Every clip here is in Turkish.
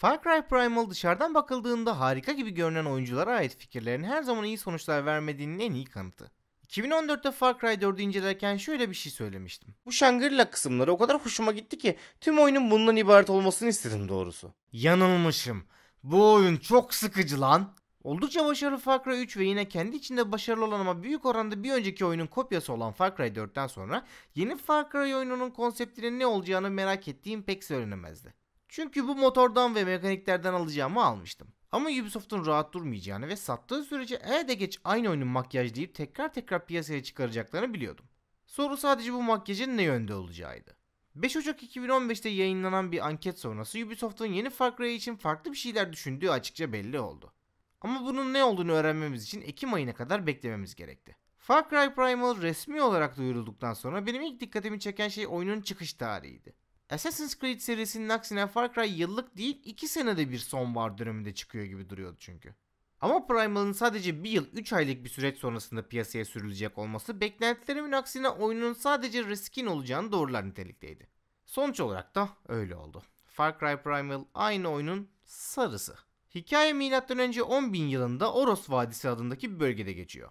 Far Cry Primal dışarıdan bakıldığında harika gibi görünen oyunculara ait fikirlerin her zaman iyi sonuçlar vermediğinin en iyi kanıtı. 2014'te Far Cry 4'ü incelerken şöyle bir şey söylemiştim. Bu Shangri-La kısımları o kadar hoşuma gitti ki tüm oyunun bundan ibaret olmasını istedim doğrusu. Yanılmışım. Bu oyun çok sıkıcı lan. Oldukça başarılı Far Cry 3 ve yine kendi içinde başarılı olan ama büyük oranda bir önceki oyunun kopyası olan Far Cry 4'ten sonra yeni Far Cry oyununun konseptinin ne olacağını merak ettiğim pek söylenemezdi. Çünkü bu motordan ve mekaniklerden alacağımı almıştım. Ama Ubisoft'un rahat durmayacağını ve sattığı sürece e de geç aynı oyunun makyaj deyip tekrar tekrar piyasaya çıkaracaklarını biliyordum. Soru sadece bu makyajın ne yönde olacağıydı. 5 Ocak 2015'te yayınlanan bir anket sonrası Ubisoft'un yeni Far Cry için farklı bir şeyler düşündüğü açıkça belli oldu. Ama bunun ne olduğunu öğrenmemiz için Ekim ayına kadar beklememiz gerekti. Far Cry Primal resmi olarak duyurulduktan sonra benim ilk dikkatimi çeken şey oyunun çıkış tarihiydi. Assassin's Creed serisinin aksine Far Cry yıllık değil 2 senede bir son sonbahar döneminde çıkıyor gibi duruyordu çünkü. Ama Primal'ın sadece 1 yıl 3 aylık bir süreç sonrasında piyasaya sürülecek olması beklentilerimin aksine oyunun sadece riskin olacağını doğrular nitelikteydi. Sonuç olarak da öyle oldu. Far Cry Primal aynı oyunun sarısı. Hikaye M.Ö. 10.000 yılında Oros Vadisi adındaki bir bölgede geçiyor.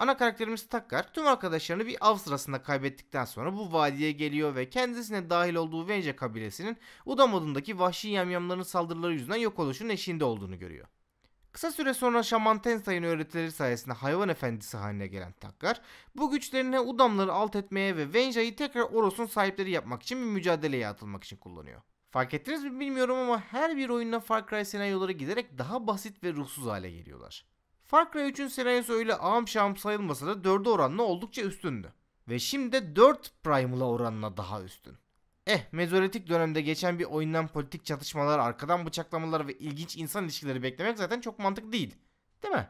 Ana karakterimiz Takkar tüm arkadaşlarını bir av sırasında kaybettikten sonra bu vadiye geliyor ve kendisine dahil olduğu Vence kabilesinin odundaki vahşi yamyamların saldırıları yüzünden yok oluşun eşiğinde olduğunu görüyor. Kısa süre sonra Şaman Tensai'nin öğretileri sayesinde hayvan efendisi haline gelen Takkar, bu güçlerini Udamları alt etmeye ve Venja'yı tekrar Oros'un sahipleri yapmak için bir mücadeleye atılmak için kullanıyor. Fark ettiniz mi bilmiyorum ama her bir oyunda Far Cry senaryoları giderek daha basit ve ruhsuz hale geliyorlar. Far Cry 3'ün senaryosu öyle ağam şam sayılmasa da 4'e oranla oldukça üstündü. Ve şimdi de 4 Primal'a oranla daha üstün. Eh, mezolitik dönemde geçen bir oyundan politik çatışmalar, arkadan bıçaklamalar ve ilginç insan ilişkileri beklemek zaten çok mantık değil. Değil mi?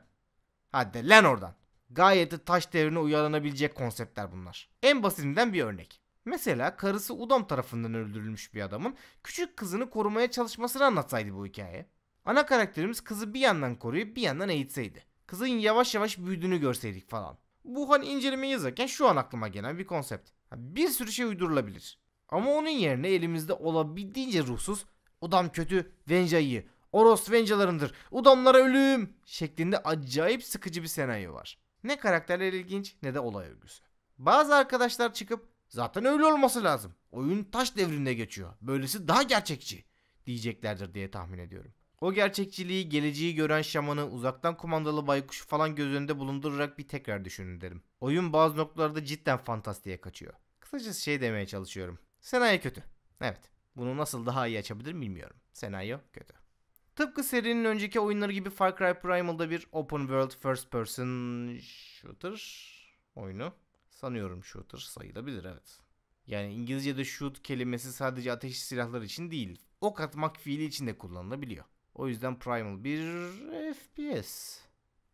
Hadi lan oradan. Gayet de taş devrine uyarlanabilecek konseptler bunlar. En basitinden bir örnek. Mesela karısı Udom tarafından öldürülmüş bir adamın küçük kızını korumaya çalışmasını anlatsaydı bu hikaye. Ana karakterimiz kızı bir yandan koruyup bir yandan eğitseydi. Kızın yavaş yavaş büyüdüğünü görseydik falan. Bu hani incelemeyi yazarken şu an aklıma gelen bir konsept. Bir sürü şey uydurulabilir. Ama onun yerine elimizde olabildiğince ruhsuz Udam kötü Venja'yı Oros Venjalarındır Udamlara ölüm şeklinde acayip sıkıcı bir senaryo var. Ne karakterler ilginç ne de olay örgüsü. Bazı arkadaşlar çıkıp zaten öyle olması lazım. Oyun taş devrinde geçiyor. Böylesi daha gerçekçi diyeceklerdir diye tahmin ediyorum. O gerçekçiliği, geleceği gören şamanı, uzaktan kumandalı baykuşu falan göz önünde bulundurarak bir tekrar düşünün derim. Oyun bazı noktalarda cidden fantastiğe kaçıyor. Kısacası şey demeye çalışıyorum. Senaryo kötü. Evet. Bunu nasıl daha iyi açabilirim bilmiyorum. Senaryo kötü. Tıpkı serinin önceki oyunları gibi Far Cry Primal'da bir open world first person shooter oyunu. Sanıyorum shooter sayılabilir evet. Yani İngilizce'de shoot kelimesi sadece ateşli silahlar için değil, ok atmak fiili için de kullanılabiliyor. O yüzden Primal bir FPS.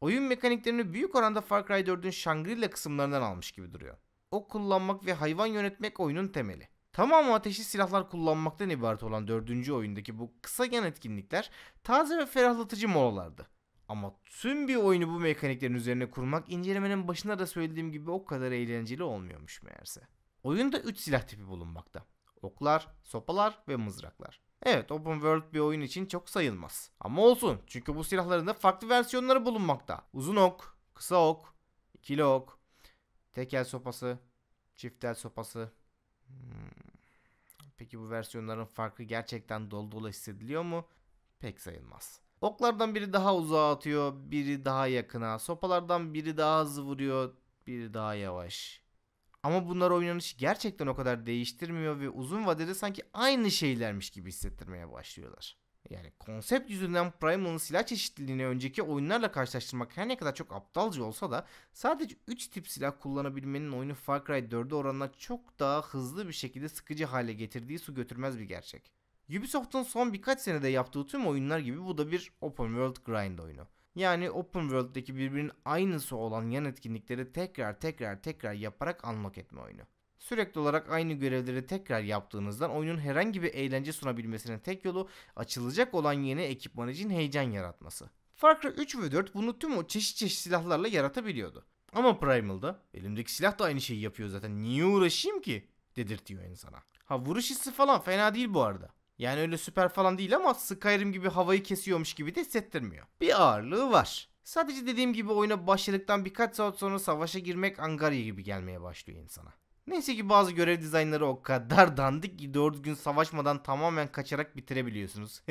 Oyun mekaniklerini büyük oranda Far Cry 4'ün Shangri-La kısımlarından almış gibi duruyor. O kullanmak ve hayvan yönetmek oyunun temeli. Tamamı ateşli silahlar kullanmaktan ibaret olan dördüncü oyundaki bu kısa yan etkinlikler taze ve ferahlatıcı molalardı. Ama tüm bir oyunu bu mekaniklerin üzerine kurmak incelemenin başında da söylediğim gibi o kadar eğlenceli olmuyormuş meğerse. Oyunda 3 silah tipi bulunmakta. Oklar, sopalar ve mızraklar. Evet open world bir oyun için çok sayılmaz. Ama olsun çünkü bu silahların da farklı versiyonları bulunmakta. Uzun ok, kısa ok, ikili ok, tekel sopası, çiftel sopası. Hmm. Peki bu versiyonların farkı gerçekten dolu dolu hissediliyor mu? Pek sayılmaz. Oklardan biri daha uzağa atıyor, biri daha yakına. Sopalardan biri daha hızlı vuruyor, biri daha yavaş. Ama bunlar oynanışı gerçekten o kadar değiştirmiyor ve uzun vadede sanki aynı şeylermiş gibi hissettirmeye başlıyorlar. Yani konsept yüzünden Primal'ın silah çeşitliliğini önceki oyunlarla karşılaştırmak her ne kadar çok aptalca olsa da sadece 3 tip silah kullanabilmenin oyunu Far Cry 4'e oranla çok daha hızlı bir şekilde sıkıcı hale getirdiği su götürmez bir gerçek. Ubisoft'un son birkaç senede yaptığı tüm oyunlar gibi bu da bir open world grind oyunu. Yani open world'deki birbirinin aynısı olan yan etkinlikleri tekrar tekrar tekrar yaparak unlock etme oyunu. Sürekli olarak aynı görevleri tekrar yaptığınızdan oyunun herhangi bir eğlence sunabilmesinin tek yolu açılacak olan yeni ekipman için heyecan yaratması. Far Cry 3 ve 4 bunu tüm o çeşit çeşit silahlarla yaratabiliyordu. Ama Primal'da elimdeki silah da aynı şeyi yapıyor zaten niye uğraşayım ki dedirtiyor insana. Ha vuruş hissi falan fena değil bu arada. Yani öyle süper falan değil ama Skyrim gibi havayı kesiyormuş gibi de hissettirmiyor. Bir ağırlığı var. Sadece dediğim gibi oyuna başladıktan birkaç saat sonra savaşa girmek angarya gibi gelmeye başlıyor insana. Neyse ki bazı görev dizaynları o kadar dandik ki doğru gün savaşmadan tamamen kaçarak bitirebiliyorsunuz.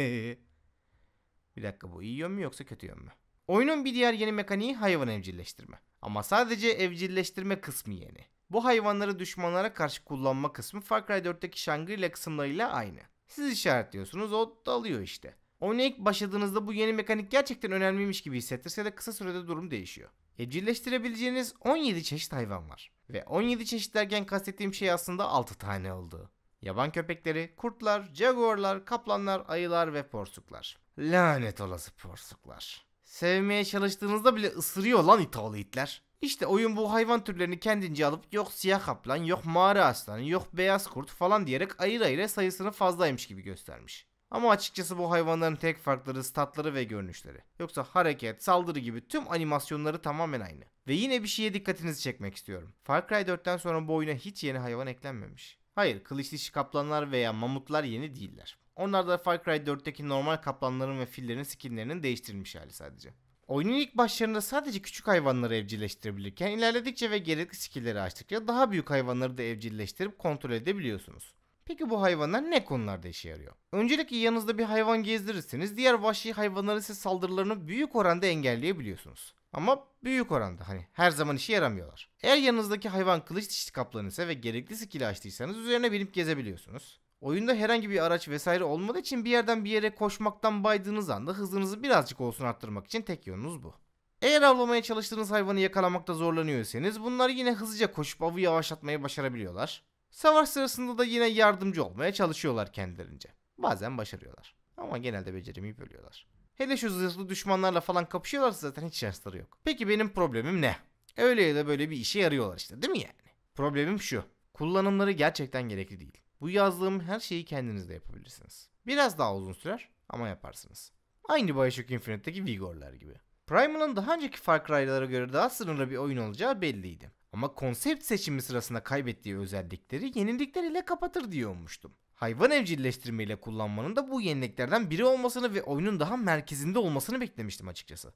bir dakika bu iyi yön mü yoksa kötü yön mü? Oyunun bir diğer yeni mekaniği hayvan evcilleştirme. Ama sadece evcilleştirme kısmı yeni. Bu hayvanları düşmanlara karşı kullanma kısmı Far Cry 4'teki Shangri-La kısımlarıyla aynı. Siz işaretliyorsunuz o dalıyor işte. Oyuna ilk başladığınızda bu yeni mekanik gerçekten önemliymiş gibi hissettirse de kısa sürede durum değişiyor. Evcilleştirebileceğiniz 17 çeşit hayvan var. Ve 17 çeşit derken kastettiğim şey aslında 6 tane oldu. Yaban köpekleri, kurtlar, jaguarlar, kaplanlar, ayılar ve porsuklar. Lanet olası porsuklar. Sevmeye çalıştığınızda bile ısırıyor lan İtalı itler. İşte oyun bu hayvan türlerini kendince alıp yok siyah kaplan, yok mağara aslanı, yok beyaz kurt falan diyerek ayrı ayrı sayısını fazlaymış gibi göstermiş. Ama açıkçası bu hayvanların tek farkları statları ve görünüşleri. Yoksa hareket, saldırı gibi tüm animasyonları tamamen aynı. Ve yine bir şeye dikkatinizi çekmek istiyorum. Far Cry 4'ten sonra bu oyuna hiç yeni hayvan eklenmemiş. Hayır, kılıç dişi kaplanlar veya mamutlar yeni değiller. Onlar da Far Cry 4'teki normal kaplanların ve fillerin skinlerinin değiştirilmiş hali sadece. Oyunun ilk başlarında sadece küçük hayvanları evcilleştirebilirken ilerledikçe ve gerekli skillleri açtıkça daha büyük hayvanları da evcilleştirip kontrol edebiliyorsunuz. Peki bu hayvanlar ne konularda işe yarıyor? Öncelikle yanınızda bir hayvan gezdirirseniz diğer vahşi hayvanların ise saldırılarını büyük oranda engelleyebiliyorsunuz. Ama büyük oranda hani her zaman işe yaramıyorlar. Eğer yanınızdaki hayvan kılıç dişli kaplanıysa ve gerekli skill'i açtıysanız üzerine binip gezebiliyorsunuz. Oyunda herhangi bir araç vesaire olmadığı için bir yerden bir yere koşmaktan baydığınız anda hızınızı birazcık olsun arttırmak için tek yolunuz bu. Eğer avlamaya çalıştığınız hayvanı yakalamakta zorlanıyorsanız bunlar yine hızlıca koşup avı yavaşlatmayı başarabiliyorlar. Savaş sırasında da yine yardımcı olmaya çalışıyorlar kendilerince. Bazen başarıyorlar. Ama genelde beceremeyip ölüyorlar. Hele şu zırhlı düşmanlarla falan kapışıyorlarsa zaten hiç şansları yok. Peki benim problemim ne? Öyle ya da böyle bir işe yarıyorlar işte değil mi yani? Problemim şu. Kullanımları gerçekten gerekli değil. Bu yazdığım her şeyi kendiniz de yapabilirsiniz. Biraz daha uzun sürer ama yaparsınız. Aynı Bioshock Infinite'deki Vigor'lar gibi. Primal'ın daha önceki Far Cry'lara göre daha sınırlı bir oyun olacağı belliydi. Ama konsept seçimi sırasında kaybettiği özellikleri yenilikler ile kapatır diye ummuştum. Hayvan evcilleştirme ile kullanmanın da bu yeniliklerden biri olmasını ve oyunun daha merkezinde olmasını beklemiştim açıkçası.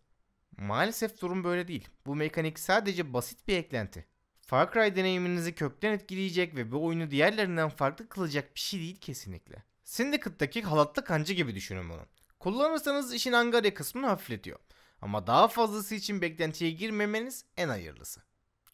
Maalesef durum böyle değil. Bu mekanik sadece basit bir eklenti. Far Cry deneyiminizi kökten etkileyecek ve bu oyunu diğerlerinden farklı kılacak bir şey değil kesinlikle. Syndicate'daki halatlı kancı gibi düşünün bunu. Kullanırsanız işin angarya kısmını hafifletiyor. Ama daha fazlası için beklentiye girmemeniz en hayırlısı.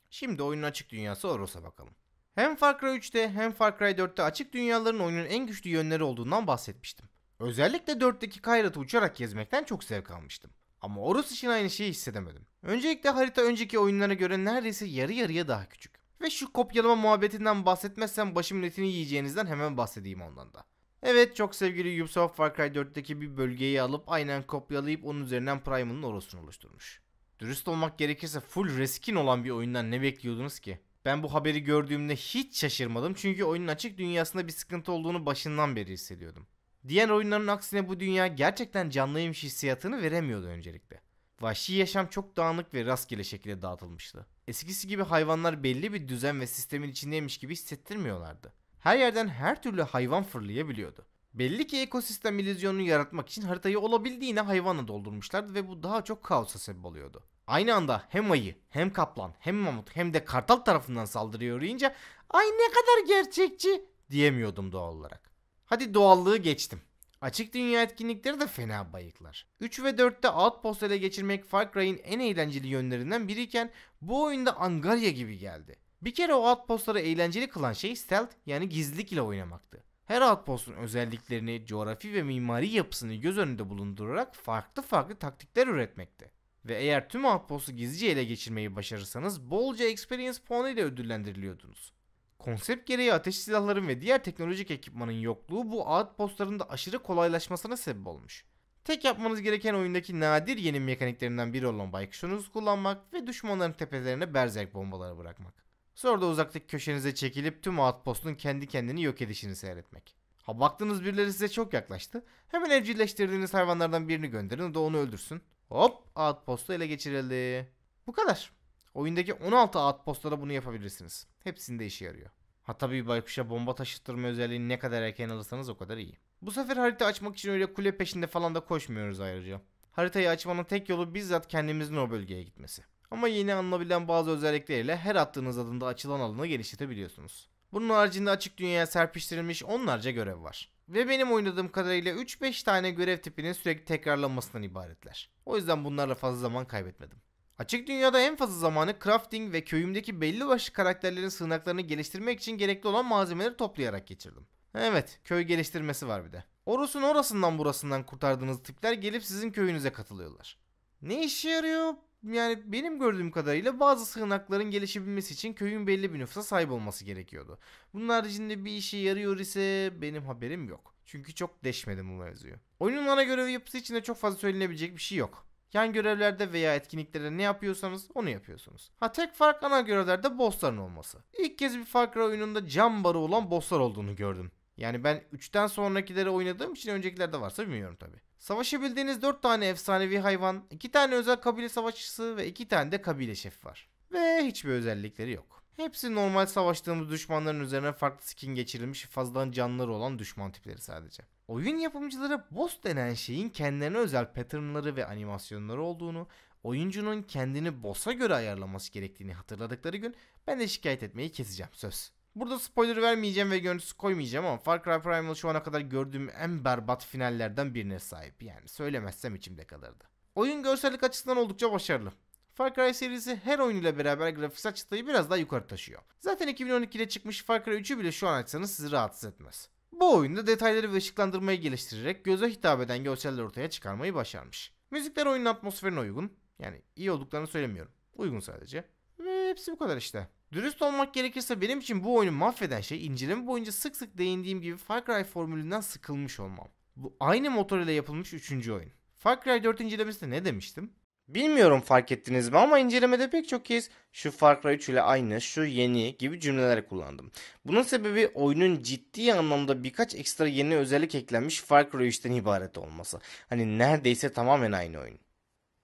Şimdi oyunun açık dünyası Oros'a bakalım. Hem Far Cry 3'te hem Far Cry 4'te açık dünyaların oyunun en güçlü yönleri olduğundan bahsetmiştim. Özellikle 4'teki Kayrat'ı uçarak gezmekten çok zevk almıştım. Ama Oros için aynı şeyi hissedemedim. Öncelikle harita önceki oyunlara göre neredeyse yarı yarıya daha küçük. Ve şu kopyalama muhabbetinden bahsetmezsem başım netini yiyeceğinizden hemen bahsedeyim ondan da. Evet çok sevgili Ubisoft Far Cry 4'teki bir bölgeyi alıp aynen kopyalayıp onun üzerinden Primal'ın orosunu oluşturmuş. Dürüst olmak gerekirse full reskin olan bir oyundan ne bekliyordunuz ki? Ben bu haberi gördüğümde hiç şaşırmadım çünkü oyunun açık dünyasında bir sıkıntı olduğunu başından beri hissediyordum. Diğer oyunların aksine bu dünya gerçekten canlıymış hissiyatını veremiyordu öncelikle. Vahşi yaşam çok dağınık ve rastgele şekilde dağıtılmıştı. Eskisi gibi hayvanlar belli bir düzen ve sistemin içindeymiş gibi hissettirmiyorlardı. Her yerden her türlü hayvan fırlayabiliyordu. Belli ki ekosistem illüzyonunu yaratmak için haritayı olabildiğine hayvanla doldurmuşlardı ve bu daha çok kaosa sebep oluyordu. Aynı anda hem ayı, hem kaplan, hem mamut hem de kartal tarafından saldırıyor uğrayınca ay ne kadar gerçekçi diyemiyordum doğal olarak. Hadi doğallığı geçtim. Açık dünya etkinlikleri de fena bayıklar. 3 ve 4'te Outpost ele geçirmek Far Cry'in en eğlenceli yönlerinden biriyken bu oyunda Angarya gibi geldi. Bir kere o outpostları eğlenceli kılan şey stealth yani gizlilik ile oynamaktı. Her outpostun özelliklerini, coğrafi ve mimari yapısını göz önünde bulundurarak farklı farklı taktikler üretmekti. Ve eğer tüm outpost'u gizlice ele geçirmeyi başarırsanız bolca experience puanı ile ödüllendiriliyordunuz. Konsept gereği ateş silahların ve diğer teknolojik ekipmanın yokluğu bu outpostların da aşırı kolaylaşmasına sebep olmuş. Tek yapmanız gereken oyundaki nadir yeni mekaniklerinden biri olan baykuşunuzu kullanmak ve düşmanların tepelerine berzerk bombaları bırakmak. Sonra da uzaktaki köşenize çekilip tüm outpost'un kendi kendini yok edişini seyretmek. Ha baktınız birileri size çok yaklaştı. Hemen evcilleştirdiğiniz hayvanlardan birini gönderin de onu öldürsün. Hop outpost'u ele geçirildi. Bu kadar. Oyundaki 16 outpost'ta bunu yapabilirsiniz. Hepsinde işe yarıyor. Ha tabii baykuşa bomba taşıttırma özelliğini ne kadar erken alırsanız o kadar iyi. Bu sefer harita açmak için öyle kule peşinde falan da koşmuyoruz ayrıca. Haritayı açmanın tek yolu bizzat kendimizin o bölgeye gitmesi. Ama yeni alınabilen bazı özellikleriyle her attığınız adımda açılan alanı genişletebiliyorsunuz. Bunun haricinde açık dünyaya serpiştirilmiş onlarca görev var. Ve benim oynadığım kadarıyla 3-5 tane görev tipinin sürekli tekrarlanmasından ibaretler. O yüzden bunlarla fazla zaman kaybetmedim. Açık dünyada en fazla zamanı crafting ve köyümdeki belli başlı karakterlerin sığınaklarını geliştirmek için gerekli olan malzemeleri toplayarak geçirdim. Evet, köy geliştirmesi var bir de. Orasın orasından burasından kurtardığınız tipler gelip sizin köyünüze katılıyorlar. Ne işe yarıyor? Yani benim gördüğüm kadarıyla bazı sığınakların gelişebilmesi için köyün belli bir nüfusa sahip olması gerekiyordu. Bunun haricinde bir işe yarıyor ise benim haberim yok. Çünkü çok deşmedim bu mevzuyu. Oyunun ana görevi yapısı için de çok fazla söylenebilecek bir şey yok. Yan görevlerde veya etkinliklerde ne yapıyorsanız onu yapıyorsunuz. Ha tek fark ana görevlerde bossların olması. İlk kez bir Far Cry oyununda cam barı olan bosslar olduğunu gördüm. Yani ben 3'ten sonrakileri oynadığım için öncekilerde varsa bilmiyorum tabi. Savaşabildiğiniz 4 tane efsanevi hayvan, 2 tane özel kabile savaşçısı ve 2 tane de kabile şefi var. Ve hiçbir özellikleri yok. Hepsi normal savaştığımız düşmanların üzerine farklı skin geçirilmiş fazladan canlıları olan düşman tipleri sadece. Oyun yapımcıları boss denen şeyin kendilerine özel patternları ve animasyonları olduğunu, oyuncunun kendini boss'a göre ayarlaması gerektiğini hatırladıkları gün ben de şikayet etmeyi keseceğim söz. Burada spoiler vermeyeceğim ve görüntüsü koymayacağım ama Far Cry Primal şu ana kadar gördüğüm en berbat finallerden birine sahip. Yani söylemezsem içimde kalırdı. Oyun görsellik açısından oldukça başarılı. Far Cry serisi her oyunuyla beraber grafiksel çıtayı biraz daha yukarı taşıyor. Zaten 2012'de çıkmış Far Cry 3'ü bile şu an açsanız sizi rahatsız etmez. Bu oyunda detayları ve ışıklandırmayı geliştirerek göze hitap eden görseller ortaya çıkarmayı başarmış. Müzikler oyunun atmosferine uygun. Yani iyi olduklarını söylemiyorum. Uygun sadece. Ve hepsi bu kadar işte. Dürüst olmak gerekirse benim için bu oyunu mahveden şey inceleme boyunca sık sık değindiğim gibi Far Cry formülünden sıkılmış olmam. Bu aynı motor ile yapılmış 3. oyun. Far Cry 4 incelemesinde ne demiştim? Bilmiyorum fark ettiniz mi ama incelemede pek çok kez şu Far Cry 3 ile aynı, şu yeni gibi cümleler kullandım. Bunun sebebi oyunun ciddi anlamda birkaç ekstra yeni özellik eklenmiş Far Cry 3'ten ibaret olması. Hani neredeyse tamamen aynı oyun.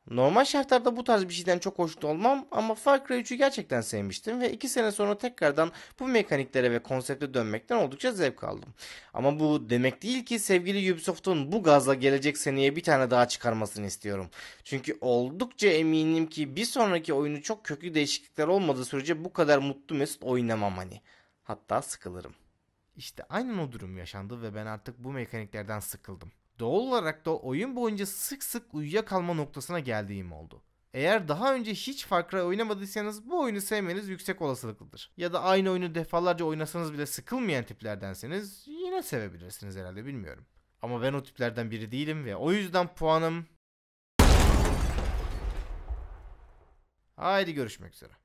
Normal şartlarda bu tarz bir şeyden çok hoşnut olmam ama Far Cry 3'ü gerçekten sevmiştim ve 2 sene sonra tekrardan bu mekaniklere ve konsepte dönmekten oldukça zevk aldım. Ama bu demek değil ki sevgili Ubisoft'un bu gazla gelecek seneye bir tane daha çıkarmasını istiyorum. Çünkü oldukça eminim ki bir sonraki oyunu çok köklü değişiklikler olmadığı sürece bu kadar mutlu mesut oynamam hani. Hatta sıkılırım. İşte aynı o durum yaşandı ve ben artık bu mekaniklerden sıkıldım. Doğal olarak da oyun boyunca sık sık uyuyakalma noktasına geldiğim oldu. Eğer daha önce hiç Far Cry oynamadıysanız bu oyunu sevmeniz yüksek olasılıklıdır. Ya da aynı oyunu defalarca oynasanız bile sıkılmayan tiplerdenseniz yine sevebilirsiniz herhalde bilmiyorum. Ama ben o tiplerden biri değilim ve o yüzden puanım... Haydi görüşmek üzere.